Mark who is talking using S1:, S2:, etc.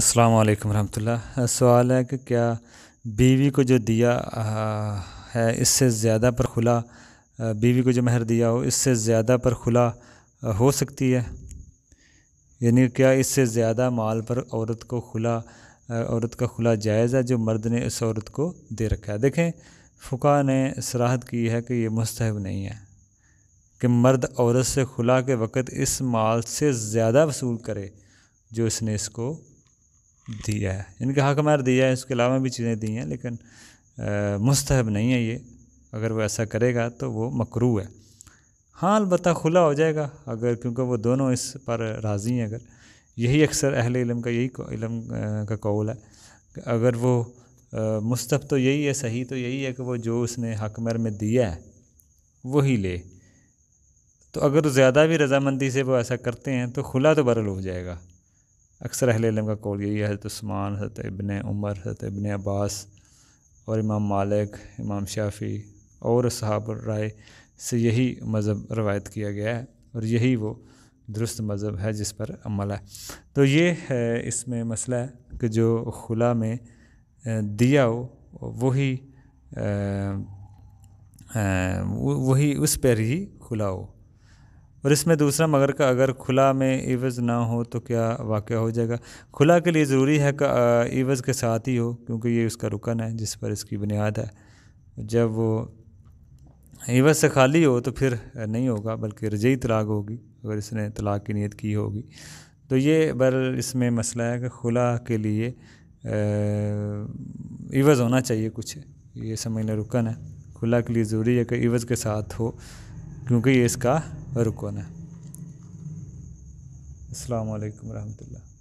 S1: अस्सलाम वालेकुम रहमतुल्लाह सवाल है कि क्या बीवी को जो दिया है इससे ज़्यादा पर खुला बीवी को जो महर दिया हो इससे ज़्यादा पर खुला हो सकती है यानी क्या इससे ज़्यादा माल पर औरत को खुला औरत का खुला जायज़ है जो मर्द ने इस औरत को दे रखा है देखें फ़ुका ने सराहत की है कि ये मुस्तहब नहीं है कि मर्द औरत से खुला के वक़्त इस माल से ज़्यादा वसूल करे जो इसने इसको दिया है इनका हक मार दिया है इसके अलावा भी चीज़ें दी हैं लेकिन मुस्तहब नहीं है ये अगर वो ऐसा करेगा तो वो मकरू है हाँ अलबत् खुला हो जाएगा अगर क्योंकि वो दोनों इस पर राज़ी हैं अगर यही अक्सर अहल इलम का यही इलम का कौल है अगर वो मुस्तफ़ तो यही है सही तो यही है कि वो जो उसने हकमर में दिया है वही ले तो अगर ज़्यादा भी रजामंदी से वो ऐसा करते हैं तो खुला तो बरल हो जाएगा अक्सर अहल का कौल यही है हज़रत स्मान हज़रत इबन उमर हज़रत इबन अब्बास और इमाम मालिक इमाम शाफ़ी और साहब राय से यही मज़हब रवायत किया गया है और यही वो दुरुस्त मज़हब है जिस पर अमल है तो ये है इसमें मसला है कि जो खुला में दिया हो वही वही उस पर ही खुला हो और इसमें दूसरा मगर का अगर खुला में ईवज़ ना हो तो क्या वाक़ हो जाएगा खुला के लिए ज़रूरी है कि ईवज़ के साथ ही हो क्योंकि ये उसका रुकन है जिस पर इसकी बुनियाद है जब वो ईवज़ से खाली हो तो फिर नहीं होगा बल्कि रजई तलाक होगी अगर इसने तलाक की नीयत की होगी तो ये बर इसमें मसला है कि खुला के लिए ईवज़ होना चाहिए कुछ ये समझना रुकन है खुला के लिए ज़रूरी है कि ईवज़ के साथ हो क्योंकि ये इसका रुको ना अल्लाम वरहमल्ला